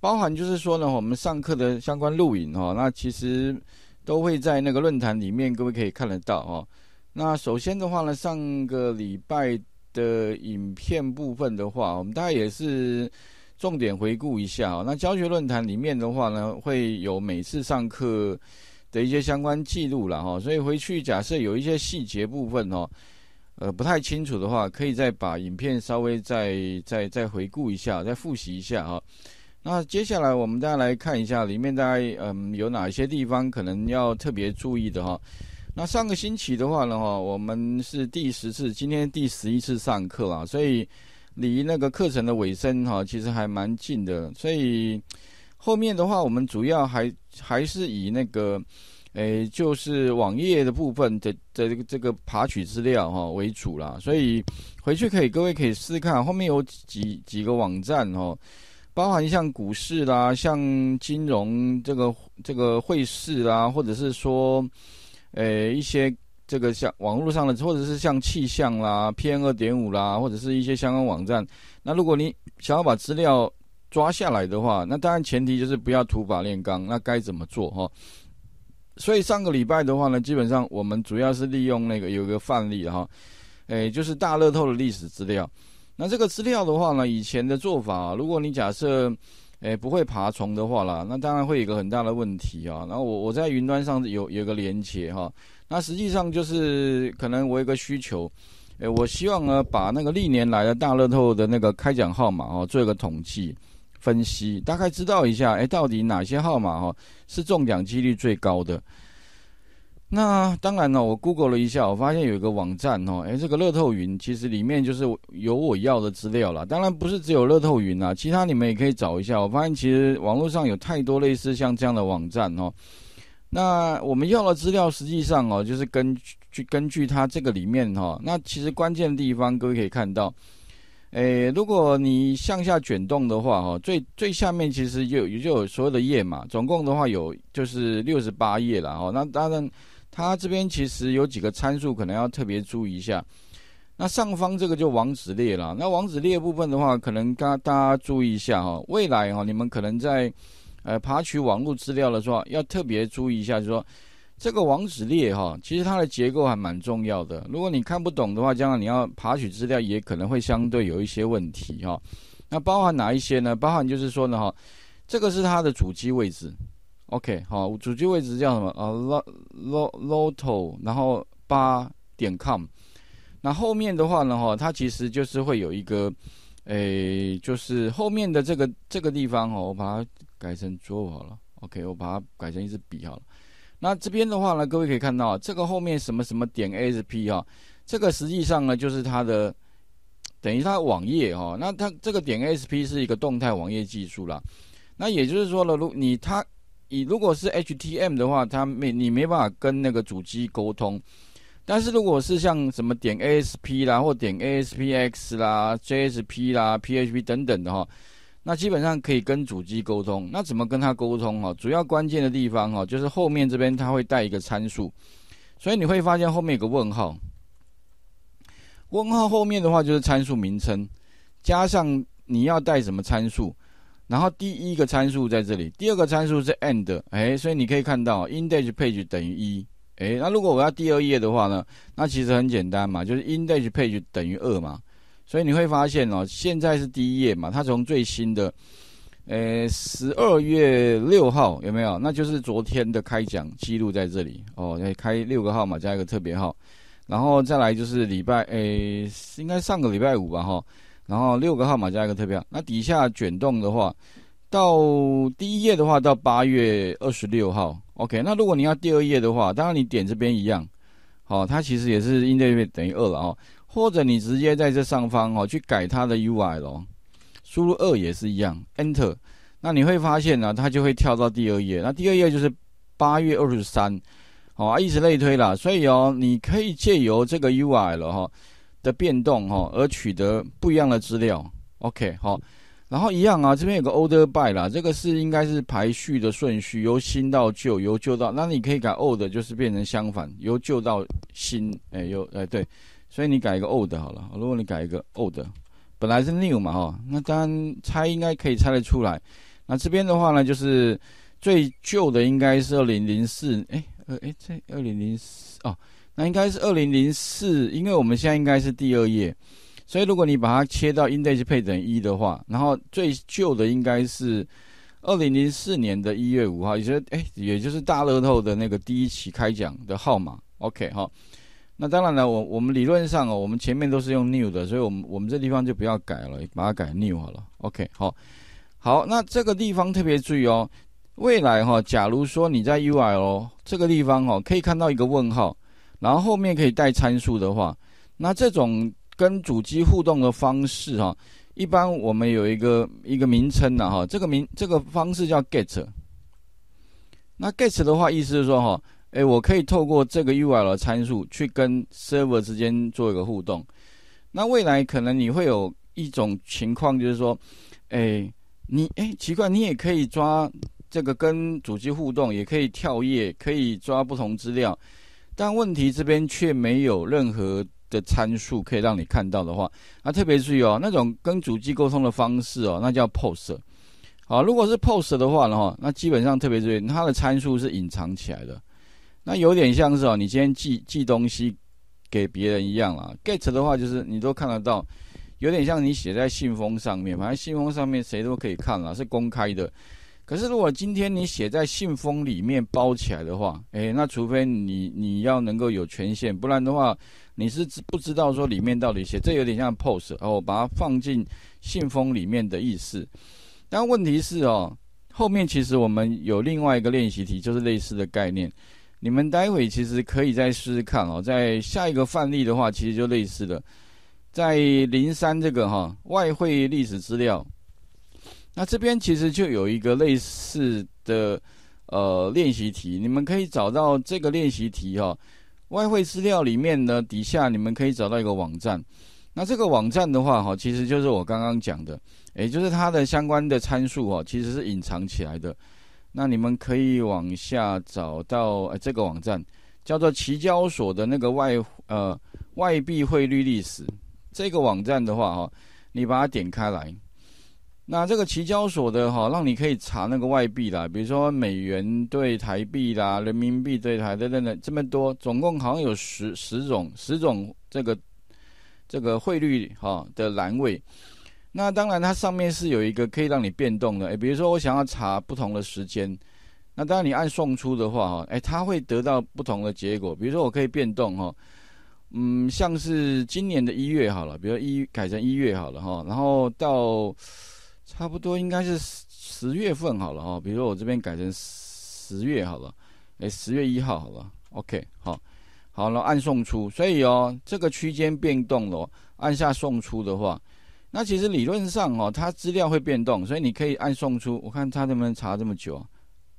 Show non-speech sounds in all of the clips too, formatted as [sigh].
包含就是说呢，我们上课的相关录影哦，那其实都会在那个论坛里面，各位可以看得到哦。那首先的话呢，上个礼拜的影片部分的话，我们大概也是重点回顾一下哦。那教学论坛里面的话呢，会有每次上课的一些相关记录了哈。所以回去假设有一些细节部分哦，呃不太清楚的话，可以再把影片稍微再再再回顾一下，再复习一下啊。那接下来我们再来看一下里面大概嗯有哪些地方可能要特别注意的哈。那上个星期的话呢哈，我们是第十次，今天第十一次上课啊，所以离那个课程的尾声哈其实还蛮近的。所以后面的话，我们主要还还是以那个诶就是网页的部分的的这个这个爬取资料哈为主啦。所以回去可以各位可以试看，后面有几几个网站哈。包含像股市啦、像金融这个、这个汇市啦，或者是说，呃，一些这个像网络上的，或者是像气象啦、PM 二点五啦，或者是一些相关网站。那如果你想要把资料抓下来的话，那当然前提就是不要土法炼钢。那该怎么做哈？所以上个礼拜的话呢，基本上我们主要是利用那个有一个范例哈，哎，就是大乐透的历史资料。那这个资料的话呢，以前的做法，如果你假设，诶不会爬虫的话啦，那当然会有一个很大的问题啊。那我我在云端上有有个连接哈，那实际上就是可能我有个需求，诶我希望呢把那个历年来的大乐透的那个开奖号码哦做一个统计分析，大概知道一下诶到底哪些号码哈是中奖几率最高的。那当然了，我 Google 了一下，我发现有一个网站哦，哎，这个乐透云其实里面就是有我要的资料了。当然不是只有乐透云啦，其他你们也可以找一下。我发现其实网络上有太多类似像这样的网站哦。那我们要的资料，实际上哦，就是根据根据它这个里面哈，那其实关键的地方，各位可以看到，哎，如果你向下卷动的话哈，最最下面其实有也就所有的页嘛，总共的话有就是六十八页了哦。那当然。它这边其实有几个参数，可能要特别注意一下。那上方这个就网址列了。那网址列部分的话，可能大大家注意一下哈。未来哈，你们可能在呃爬取网络资料的时候，要特别注意一下，就说这个网址列哈，其实它的结构还蛮重要的。如果你看不懂的话，将来你要爬取资料也可能会相对有一些问题哈。那包含哪一些呢？包含就是说呢哈，这个是它的主机位置。OK，好，主机位置叫什么？呃，lo-lo-loto，然后八点 com。那后面的话呢？哈，它其实就是会有一个，诶，就是后面的这个这个地方哦，我把它改成桌好了。OK，我把它改成一支笔好了。那这边的话呢，各位可以看到，这个后面什么什么点 sp 哈，这个实际上呢，就是它的等于它的网页哈。那它这个点 sp 是一个动态网页技术啦。那也就是说了，如你它。你如果是 HTML 的话，它没你没办法跟那个主机沟通。但是如果是像什么点 ASP 啦，或点 ASPX 啦、JSP 啦、PHP 等等的哈，那基本上可以跟主机沟通。那怎么跟他沟通哈？主要关键的地方哈，就是后面这边他会带一个参数，所以你会发现后面有个问号。问号后面的话就是参数名称，加上你要带什么参数。然后第一个参数在这里，第二个参数是 end，哎，所以你可以看到 index page 等于一，哎，那如果我要第二页的话呢，那其实很简单嘛，就是 index page 等于二嘛。所以你会发现哦，现在是第一页嘛，它从最新的，呃，十二月六号有没有？那就是昨天的开奖记录在这里哦，开六个号码加一个特别号，然后再来就是礼拜，呃，应该上个礼拜五吧，哈。然后六个号码加一个特票，那底下卷动的话，到第一页的话，到八月二十六号，OK。那如果你要第二页的话，当然你点这边一样，好，它其实也是应该等于二了哦。或者你直接在这上方哦去改它的 UI 咯，输入二也是一样，Enter。那你会发现呢，它就会跳到第二页。那第二页就是八月二十三，好，以此类推啦。所以哦，你可以借由这个 UI 了哈。的变动哈，而取得不一样的资料。OK，好，然后一样啊，这边有个 o l d e r By 啦，这个是应该是排序的顺序，由新到旧，由旧到那你可以改 Old，就是变成相反，由旧到新。哎，由哎，对，所以你改一个 Old 好了。如果你改一个 Old，本来是 New 嘛哈，那当然猜应该可以猜得出来。那这边的话呢，就是最旧的应该是二零零四，哎，呃，哎，这二零零四哦。那应该是二零零四，因为我们现在应该是第二页，所以如果你把它切到 index 配等于一的话，然后最旧的应该是二零零四年的一月五号，也就是哎，也就是大乐透的那个第一期开奖的号码。OK 哈，那当然了，我我们理论上哦，我们前面都是用 new 的，所以我们我们这地方就不要改了，把它改 new 好了。OK，好，好，那这个地方特别注意哦，未来哈，假如说你在 u i 哦这个地方哦，可以看到一个问号。然后后面可以带参数的话，那这种跟主机互动的方式哈，一般我们有一个一个名称的哈，这个名这个方式叫 GET。那 GET 的话，意思是说哈，哎，我可以透过这个 URL 参数去跟 server 之间做一个互动。那未来可能你会有一种情况，就是说，哎，你哎，奇怪，你也可以抓这个跟主机互动，也可以跳页，可以抓不同资料。但问题这边却没有任何的参数可以让你看到的话，啊，特别注意哦，那种跟主机沟通的方式哦，那叫 POST。好，如果是 POST 的话，呢，后那基本上特别注意，它的参数是隐藏起来的。那有点像是哦，你今天寄寄东西给别人一样啦。GET 的话，就是你都看得到，有点像你写在信封上面，反正信封上面谁都可以看了，是公开的。可是，如果今天你写在信封里面包起来的话，诶，那除非你你要能够有权限，不然的话，你是不不知道说里面到底写这有点像 post，然后把它放进信封里面的意思。但问题是哦，后面其实我们有另外一个练习题，就是类似的概念。你们待会其实可以再试试看哦，在下一个范例的话，其实就类似的，在零三这个哈外汇历史资料。那这边其实就有一个类似的呃练习题，你们可以找到这个练习题哈。外汇资料里面呢，底下你们可以找到一个网站。那这个网站的话哈，其实就是我刚刚讲的，也就是它的相关的参数哈，其实是隐藏起来的。那你们可以往下找到这个网站，叫做期交所的那个外呃外币汇率历史。这个网站的话哈，你把它点开来。那这个期交所的哈，让你可以查那个外币啦，比如说美元对台币啦，人民币对台的等等，这么多，总共好像有十十种十种这个这个汇率哈的栏位。那当然它上面是有一个可以让你变动的，哎，比如说我想要查不同的时间，那当然你按送出的话哈，哎，它会得到不同的结果。比如说我可以变动哈，嗯，像是今年的一月好了，比如一改成一月好了哈，然后到。差不多应该是十月份好了哈，比如说我这边改成十月好了，哎，十月一号好了，OK，好，好了按送出，所以哦，这个区间变动了，按下送出的话，那其实理论上哦，它资料会变动，所以你可以按送出，我看它能不能查这么久，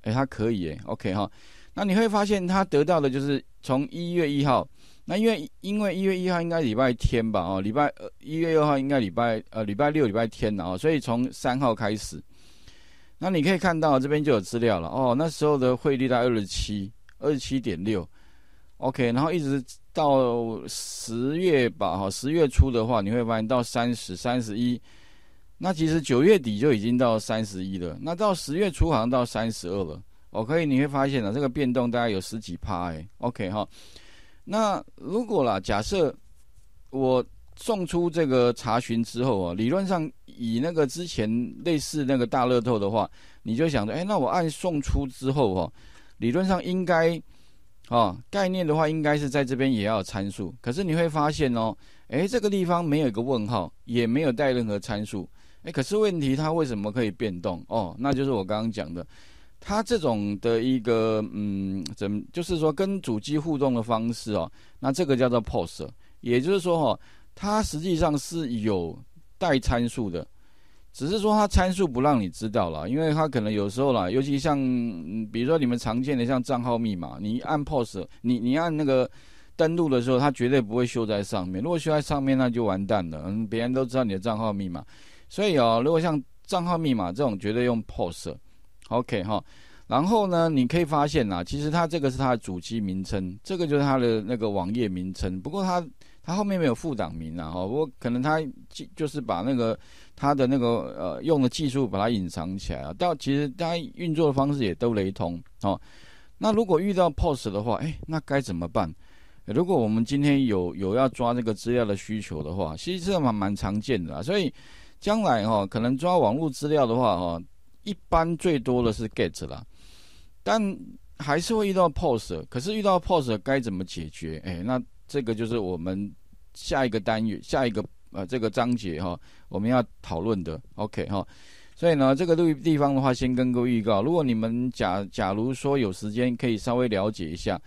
哎，它可以哎，OK 哈，那你会发现它得到的就是从一月一号。那因为因为一月一号应该礼拜天吧，哦，礼拜一月二号应该礼拜呃礼拜六礼拜天了哦，所以从三号开始，那你可以看到这边就有资料了哦，那时候的汇率在二十七二十七点六，OK，然后一直到十月吧哈，十月初的话你会发现到三十三十一，那其实九月底就已经到三十一了，那到十月初好像到三十二了，OK，你会发现呢这个变动大概有十几趴哎，OK 哈。那如果啦，假设我送出这个查询之后啊，理论上以那个之前类似那个大乐透的话，你就想着，哎，那我按送出之后啊，理论上应该，啊，概念的话应该是在这边也要参数。可是你会发现哦，哎，这个地方没有一个问号，也没有带任何参数。哎，可是问题它为什么可以变动？哦，那就是我刚刚讲的。它这种的一个嗯，怎么就是说跟主机互动的方式哦，那这个叫做 POS，也就是说哈，它实际上是有带参数的，只是说它参数不让你知道了，因为它可能有时候啦，尤其像比如说你们常见的像账号密码，你按 POS，你你按那个登录的时候，它绝对不会秀在上面，如果秀在上面那就完蛋了，别人都知道你的账号密码，所以哦，如果像账号密码这种，绝对用 POS。OK 哈，然后呢，你可以发现啦，其实它这个是它的主机名称，这个就是它的那个网页名称。不过它它后面没有副档名啊，哈。不过可能它就就是把那个它的那个呃用的技术把它隐藏起来了。但其实它运作的方式也都雷同。哦。那如果遇到 POS 的话，哎，那该怎么办？如果我们今天有有要抓这个资料的需求的话，其实蛮蛮常见的。所以将来哈，可能抓网络资料的话，哈。一般最多的是 get 啦，但还是会遇到 pose。可是遇到 pose，该怎么解决？哎，那这个就是我们下一个单元、下一个呃这个章节哈，我们要讨论的。OK 哈，所以呢，这个地地方的话，先跟个预告。如果你们假假如说有时间，可以稍微了解一下。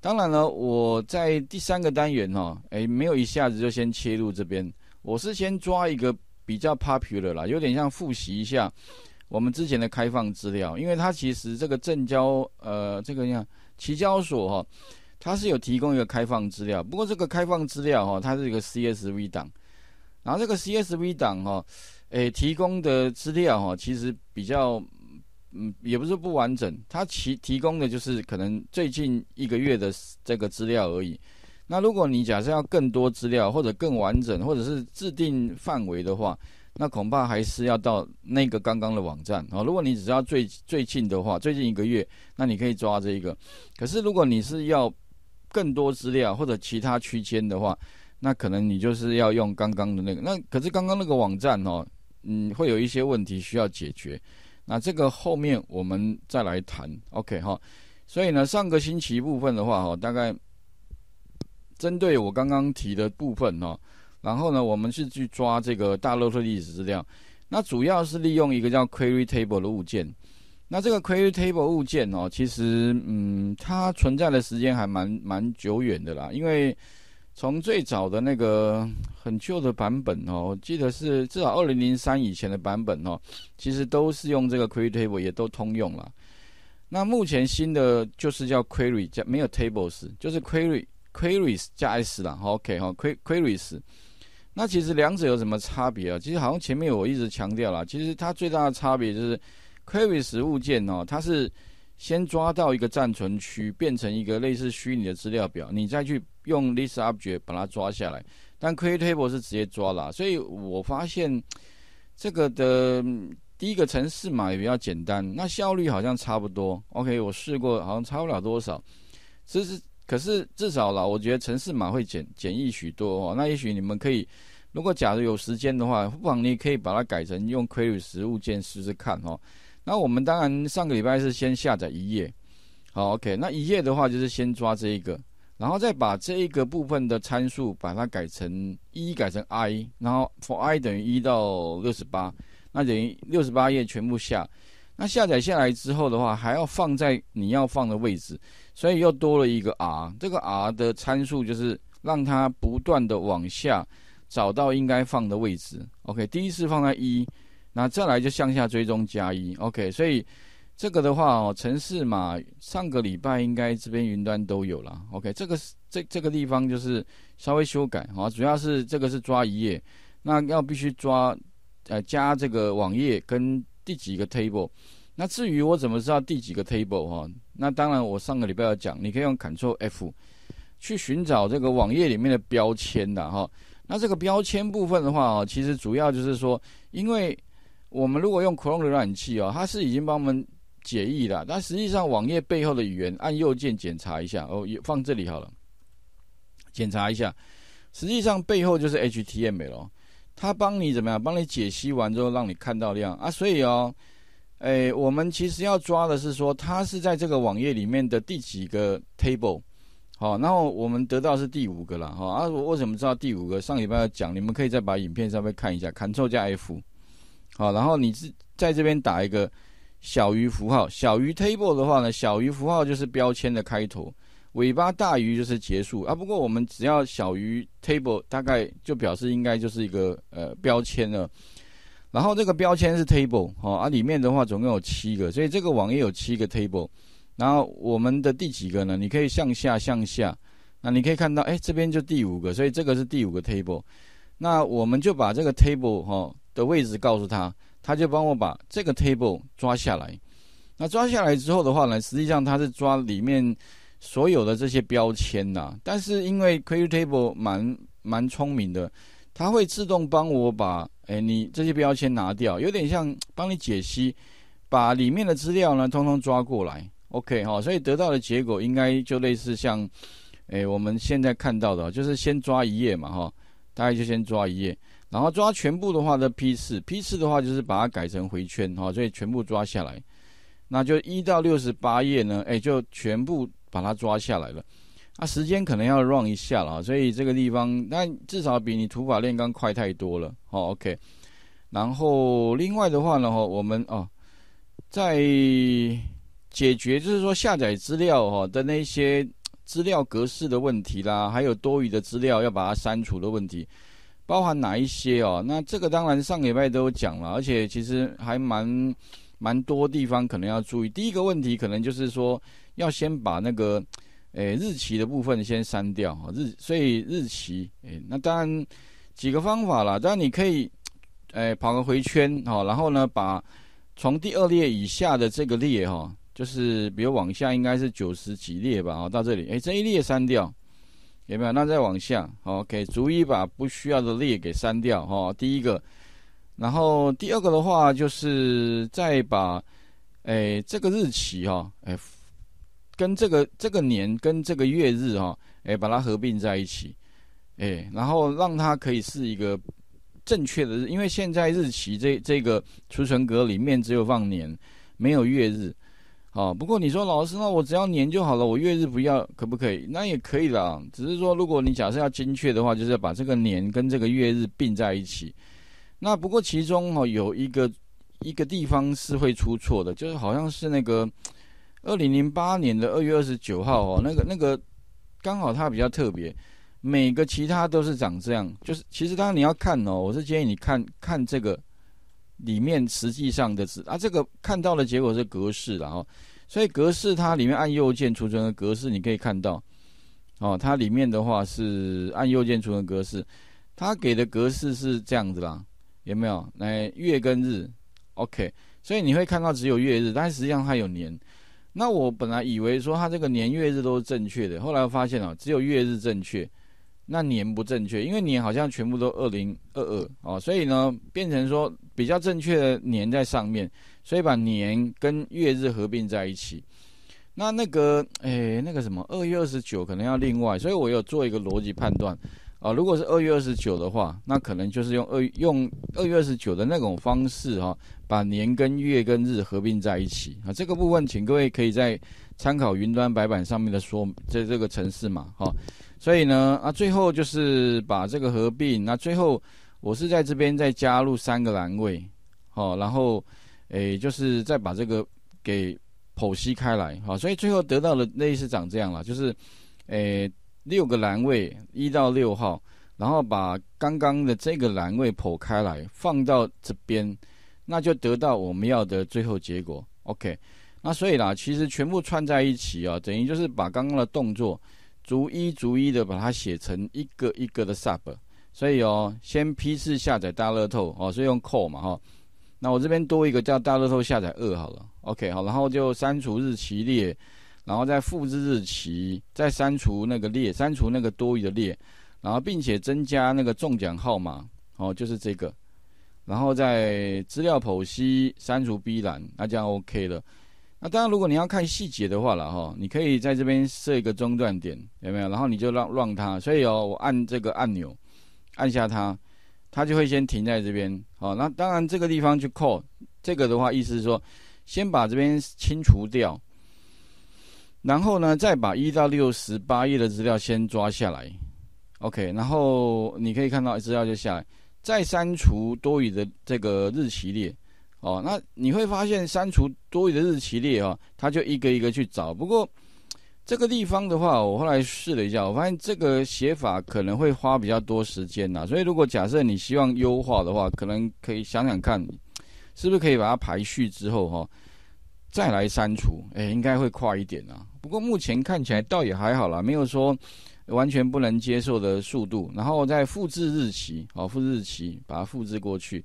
当然了，我在第三个单元哈，哎，没有一下子就先切入这边，我是先抓一个比较 popular 啦，有点像复习一下。我们之前的开放资料，因为它其实这个证交呃这个样，期交所哈，它是有提供一个开放资料，不过这个开放资料哈，它是一个 CSV 档，然后这个 CSV 档哈，诶提供的资料哈，其实比较嗯也不是不完整，它提提供的就是可能最近一个月的这个资料而已。那如果你假设要更多资料，或者更完整，或者是制定范围的话，那恐怕还是要到那个刚刚的网站哦。如果你只要最最近的话，最近一个月，那你可以抓这一个。可是如果你是要更多资料或者其他区间的话，那可能你就是要用刚刚的那个。那可是刚刚那个网站哦，嗯，会有一些问题需要解决。那这个后面我们再来谈。OK 哈，所以呢，上个星期部分的话哈，大概针对我刚刚提的部分哈。然后呢，我们是去抓这个大 l o t 史 e 资料，那主要是利用一个叫 Query Table 的物件。那这个 Query Table 物件哦，其实嗯，它存在的时间还蛮蛮久远的啦，因为从最早的那个很旧的版本哦，记得是至少二零零三以前的版本哦，其实都是用这个 Query Table，也都通用了。那目前新的就是叫 Query 加没有 Tables，就是 Query Queries 加 s 了，OK 哈，Qu Queries。那其实两者有什么差别啊？其实好像前面我一直强调了，其实它最大的差别就是 q u e v y 实物件哦，它是先抓到一个暂存区，变成一个类似虚拟的资料表，你再去用 l i s object 它抓下来。但 query table 是直接抓啦，所以我发现这个的第一个程式码也比较简单，那效率好像差不多。OK，我试过，好像差不了多少。其实可是至少啦，我觉得程式码会简简易许多哦。那也许你们可以。如果假如有时间的话，不妨你可以把它改成用 Query 实物键试试看哦。那我们当然上个礼拜是先下载一页，好 OK。那一页的话就是先抓这一个，然后再把这一个部分的参数把它改成一改成 i，然后 for i 等于一到六十八，那等于六十八页全部下。那下载下来之后的话，还要放在你要放的位置，所以又多了一个 r。这个 r 的参数就是让它不断的往下。找到应该放的位置，OK。第一次放在一，那再来就向下追踪加一，OK。所以这个的话哦，城市码上个礼拜应该这边云端都有了，OK。这个这这个地方就是稍微修改哈，主要是这个是抓一页，那要必须抓呃加这个网页跟第几个 table。那至于我怎么知道第几个 table 哈，那当然我上个礼拜要讲，你可以用 Ctrl+F 去寻找这个网页里面的标签的哈。那这个标签部分的话哦，其实主要就是说，因为我们如果用 Chrome 浏览器哦，它是已经帮我们解译了，但实际上网页背后的语言，按右键检查一下哦，放这里好了，检查一下，实际上背后就是 HTML 哦，它帮你怎么样，帮你解析完之后让你看到量啊，所以哦，哎，我们其实要抓的是说，它是在这个网页里面的第几个 table。好，然后我们得到是第五个了，哈啊，我为什么知道第五个？上礼拜讲，你们可以再把影片稍微看一下，Ctrl 加 F，好，然后你是在这边打一个小于符号，小于 table 的话呢，小于符号就是标签的开头，尾巴大于就是结束啊。不过我们只要小于 table，大概就表示应该就是一个呃标签了。然后这个标签是 table，哈，啊里面的话总共有七个，所以这个网页有七个 table。然后我们的第几个呢？你可以向下向下，那你可以看到，哎，这边就第五个，所以这个是第五个 table。那我们就把这个 table 哈的位置告诉他，他就帮我把这个 table 抓下来。那抓下来之后的话呢，实际上它是抓里面所有的这些标签呐。但是因为 query table 蛮蛮聪明的，它会自动帮我把哎你这些标签拿掉，有点像帮你解析，把里面的资料呢通通抓过来。OK 哈，所以得到的结果应该就类似像，哎，我们现在看到的，就是先抓一页嘛哈，大概就先抓一页，然后抓全部的话的批次，批次的话就是把它改成回圈哈，所以全部抓下来，那就一到六十八页呢，哎，就全部把它抓下来了，啊，时间可能要 run 一下了，所以这个地方，那至少比你土法炼钢快太多了，好 OK，然后另外的话呢，哈，我们啊，在。解决就是说下载资料哈的那些 [tsk] 资料格式的问题啦，还有多余的资料要把它删除的问题，包含哪一些哦？那这个当然上礼拜都有讲了，而且其实还蛮蛮多地方可能要注意。第一个问题可能就是说要先把那个诶日期的部分先删掉哈日，所以日期诶那当然几个方法啦，当然你可以诶跑个回圈哈，然后呢把从第二列以下的这个列哈。就是比如往下应该是九十几列吧，哦，到这里，哎，这一列删掉，有没有？那再往下，好，OK，逐一把不需要的列给删掉，哈，第一个，然后第二个的话，就是再把，哎，这个日期哈，哎，跟这个这个年跟这个月日哈，哎，把它合并在一起，哎，然后让它可以是一个正确的日，因为现在日期这这个储存格里面只有放年，没有月日。哦，不过你说老师，那我只要年就好了，我月日不要，可不可以？那也可以啦，只是说如果你假设要精确的话，就是要把这个年跟这个月日并在一起。那不过其中哦有一个一个地方是会出错的，就是好像是那个二零零八年的二月二十九号哦，那个那个刚好它比较特别，每个其他都是长这样，就是其实然你要看哦，我是建议你看看这个里面实际上的字啊，这个看到的结果是格式，然后。所以格式它里面按右键储存的格式，你可以看到，哦，它里面的话是按右键储存格式，它给的格式是这样子啦，有没有？来月跟日，OK，所以你会看到只有月日，但实际上它有年。那我本来以为说它这个年月日都是正确的，后来发现哦，只有月日正确，那年不正确，因为年好像全部都二零二二哦，所以呢变成说。比较正确的年在上面，所以把年跟月日合并在一起。那那个，哎，那个什么，二月二十九可能要另外，所以我有做一个逻辑判断啊。如果是二月二十九的话，那可能就是用二用二月二十九的那种方式哈，把年跟月跟日合并在一起啊。这个部分，请各位可以在参考云端白板上面的说，在这个程式嘛哈。所以呢，啊，最后就是把这个合并，那最后。我是在这边再加入三个栏位，好，然后，诶，就是再把这个给剖析开来，好，所以最后得到的类似长这样了，就是，诶，六个栏位一到六号，然后把刚刚的这个栏位剖开来放到这边，那就得到我们要的最后结果。OK，那所以啦，其实全部串在一起啊，等于就是把刚刚的动作逐一逐一的把它写成一个一个的 sub。所以哦，先批次下载大乐透哦，所以用 call 嘛哈。那我这边多一个叫大乐透下载二好了，OK 好，然后就删除日期列，然后再复制日期，再删除那个列，删除那个多余的列，然后并且增加那个中奖号码哦，就是这个，然后再资料剖析删除 B 栏，那这样 OK 了。那当然，如果你要看细节的话了哈，你可以在这边设一个中断点，有没有？然后你就让让它，所以哦，我按这个按钮。按下它，它就会先停在这边。好，那当然这个地方去扣这个的话，意思是说，先把这边清除掉，然后呢，再把一到六十八页的资料先抓下来。OK，然后你可以看到资料就下来，再删除多余的这个日期列。哦，那你会发现删除多余的日期列啊，它就一个一个去找。不过，这个地方的话，我后来试了一下，我发现这个写法可能会花比较多时间呐。所以如果假设你希望优化的话，可能可以想想看，是不是可以把它排序之后哈，再来删除，哎，应该会快一点啊。不过目前看起来倒也还好啦，没有说完全不能接受的速度。然后再复制日期，好，复制日期把它复制过去，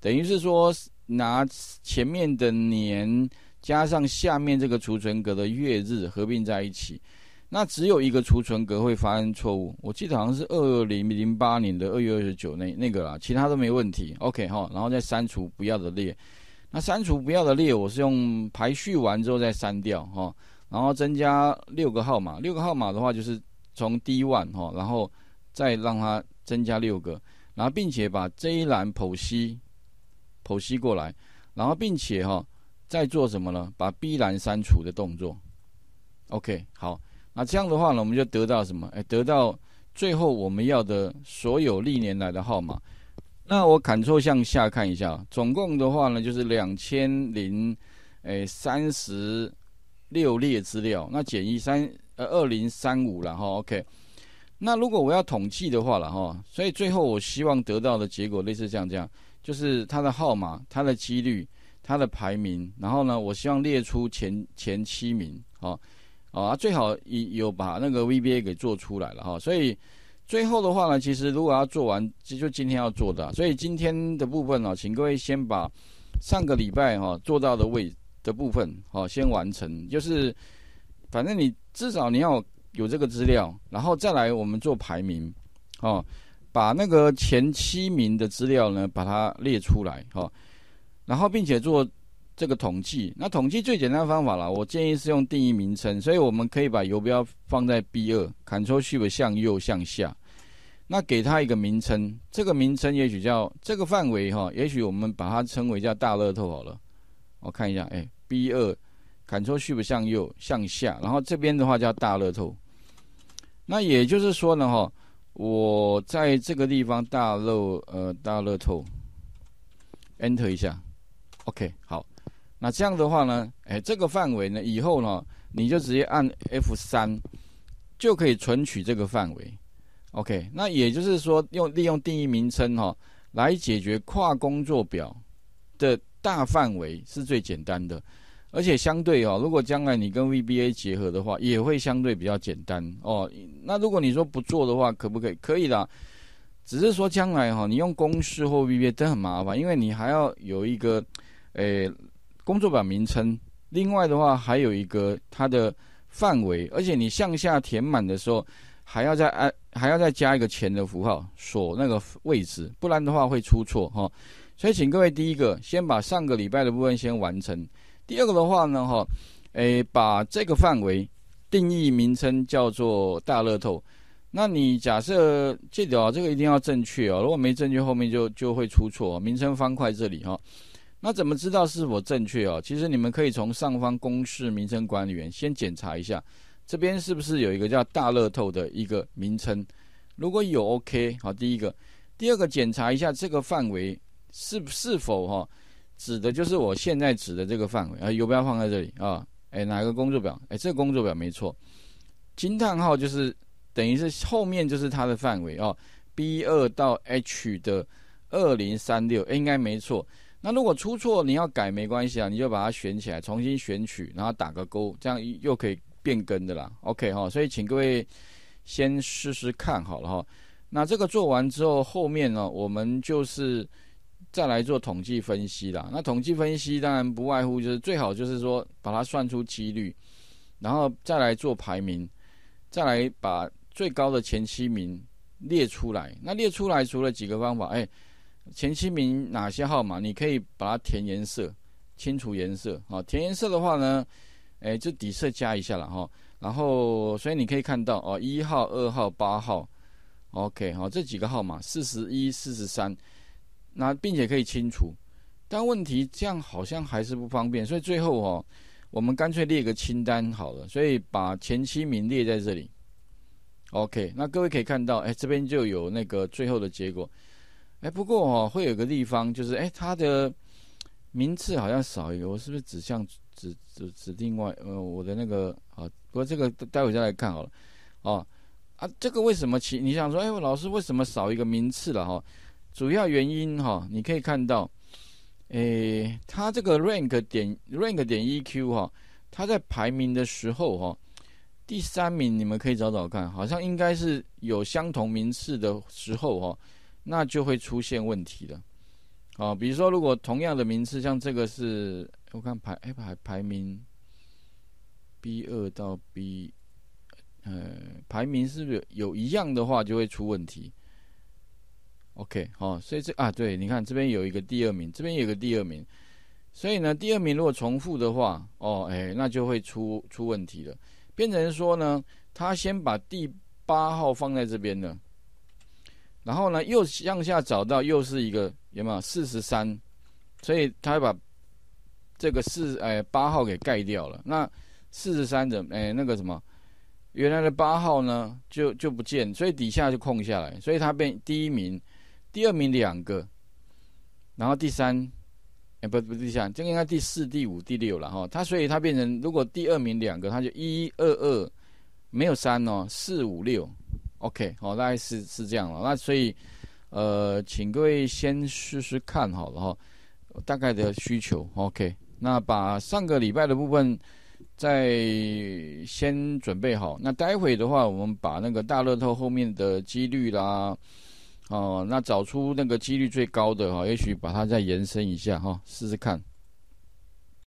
等于是说拿前面的年。加上下面这个储存格的月日合并在一起，那只有一个储存格会发生错误。我记得好像是二零零八年的二月二十九那那个啦，其他都没问题。OK 哈，然后再删除不要的列。那删除不要的列，我是用排序完之后再删掉哈，然后增加六个号码。六个号码的话，就是从 D 万哈，然后再让它增加六个，然后并且把这一栏剖析剖析过来，然后并且哈。在做什么呢？把 B 栏删除的动作，OK，好，那这样的话呢，我们就得到什么？哎，得到最后我们要的所有历年来的号码。那我 Ctrl 向下看一下，总共的话呢，就是两千零哎三十六列资料。那减一三呃二零三五了哈，OK。那如果我要统计的话了哈，所以最后我希望得到的结果类似像这样，就是它的号码，它的几率。它的排名，然后呢，我希望列出前前七名，哦，哦，最好有有把那个 VBA 给做出来了，哈，所以最后的话呢，其实如果要做完，就就今天要做的，所以今天的部分呢，请各位先把上个礼拜哈做到的位的部分，哦，先完成，就是反正你至少你要有这个资料，然后再来我们做排名，哦，把那个前七名的资料呢，把它列出来，哈。然后，并且做这个统计。那统计最简单的方法了，我建议是用定义名称。所以我们可以把游标放在 B2，Ctrl+Shift 向右向下。那给它一个名称，这个名称也许叫这个范围哈，也许我们把它称为叫大乐透好了。我看一下，哎，B2，Ctrl+Shift 向右向下，然后这边的话叫大乐透。那也就是说呢哈，我在这个地方大乐呃大乐透，Enter 一下。OK，好，那这样的话呢，哎，这个范围呢，以后呢，你就直接按 F 三就可以存取这个范围。OK，那也就是说用利用定义名称哈来解决跨工作表的大范围是最简单的，而且相对哦，如果将来你跟 VBA 结合的话，也会相对比较简单哦。那如果你说不做的话，可不可以？可以的，只是说将来哈，你用公式或 VBA 都很麻烦，因为你还要有一个。诶，工作表名称。另外的话，还有一个它的范围，而且你向下填满的时候，还要再按，还要再加一个前的符号锁那个位置，不然的话会出错哈。所以，请各位第一个先把上个礼拜的部分先完成。第二个的话呢，哈，诶，把这个范围定义名称叫做大乐透。那你假设记得啊，这个一定要正确哦，如果没正确，后面就就会出错。名称方块这里哈。那怎么知道是否正确哦？其实你们可以从上方公式名称管理员先检查一下，这边是不是有一个叫大乐透的一个名称？如果有，OK，好，第一个，第二个，检查一下这个范围是是否哈，指的就是我现在指的这个范围啊？油标放在这里啊？哎，哪个工作表？哎，这个工作表没错，惊叹号就是等于是后面就是它的范围哦，B 二到 H 的二零三六，应该没错。那如果出错，你要改没关系啊，你就把它选起来，重新选取，然后打个勾，这样又可以变更的啦。OK 哈，所以请各位先试试看好了哈。那这个做完之后，后面呢，我们就是再来做统计分析啦。那统计分析当然不外乎就是最好就是说把它算出几率，然后再来做排名，再来把最高的前七名列出来。那列出来除了几个方法，哎。前七名哪些号码？你可以把它填颜色，清除颜色。好，填颜色的话呢，哎，就底色加一下了哈。然后，所以你可以看到哦，一号、二号、八号，OK，好，这几个号码，四十一、四十三。那并且可以清除，但问题这样好像还是不方便，所以最后哦，我们干脆列个清单好了。所以把前七名列在这里，OK。那各位可以看到，哎，这边就有那个最后的结果。哎，不过哦，会有个地方就是，哎，它的名次好像少一个，我是不是指向指指指另外呃，我的那个啊，不过这个待会再来看好了，哦，啊，这个为什么其你想说，哎，老师为什么少一个名次了哈？主要原因哈，你可以看到，哎，它这个 rank 点 rank 点 eq 哈，它在排名的时候哈，第三名你们可以找找看，好像应该是有相同名次的时候哈。那就会出现问题了。哦，比如说如果同样的名次，像这个是我看排排排名 B 二到 B，呃，排名是不是有一样的话就会出问题？OK，好，所以这啊，对，你看这边有一个第二名，这边有个第二名，所以呢，第二名如果重复的话，哦，哎，那就会出出问题了，变成说呢，他先把第八号放在这边了。然后呢，又向下找到又是一个有没有四十三，所以他把这个四哎八号给盖掉了。那四十三怎哎那个什么原来的八号呢就就不见，所以底下就空下来，所以他变第一名，第二名两个，然后第三哎不不第三，这个应该第四、第五、第六了哈。他所以他变成如果第二名两个，他就一二二没有三哦，四五六。OK，好，大概是是这样了。那所以，呃，请各位先试试看好了哈，大概的需求。OK，那把上个礼拜的部分再先准备好。那待会的话，我们把那个大乐透后面的几率啦，哦，那找出那个几率最高的哈，也许把它再延伸一下哈，试试看。